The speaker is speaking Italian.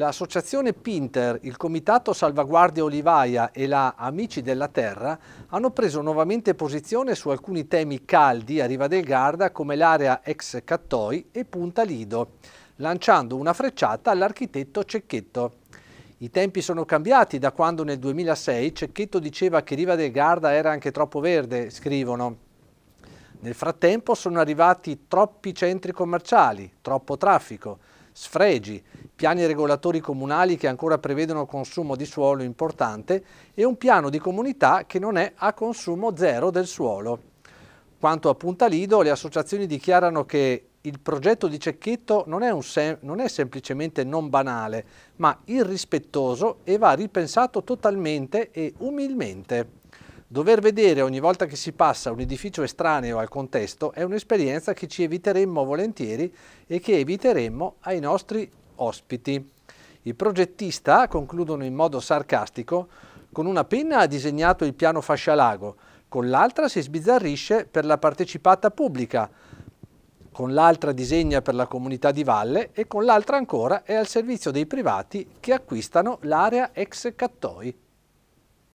L'associazione Pinter, il Comitato Salvaguardia Olivaia e la Amici della Terra hanno preso nuovamente posizione su alcuni temi caldi a Riva del Garda come l'area ex Cattoi e Punta Lido, lanciando una frecciata all'architetto Cecchetto. I tempi sono cambiati da quando nel 2006 Cecchetto diceva che Riva del Garda era anche troppo verde, scrivono. Nel frattempo sono arrivati troppi centri commerciali, troppo traffico, sfregi, piani regolatori comunali che ancora prevedono consumo di suolo importante e un piano di comunità che non è a consumo zero del suolo. Quanto a Punta Lido, le associazioni dichiarano che il progetto di Cecchetto non è, sem non è semplicemente non banale, ma irrispettoso e va ripensato totalmente e umilmente. Dover vedere ogni volta che si passa un edificio estraneo al contesto è un'esperienza che ci eviteremmo volentieri e che eviteremmo ai nostri ospiti. Il progettista, concludono in modo sarcastico, con una penna ha disegnato il piano fascialago, con l'altra si sbizzarrisce per la partecipata pubblica, con l'altra disegna per la comunità di valle e con l'altra ancora è al servizio dei privati che acquistano l'area ex Cattoi.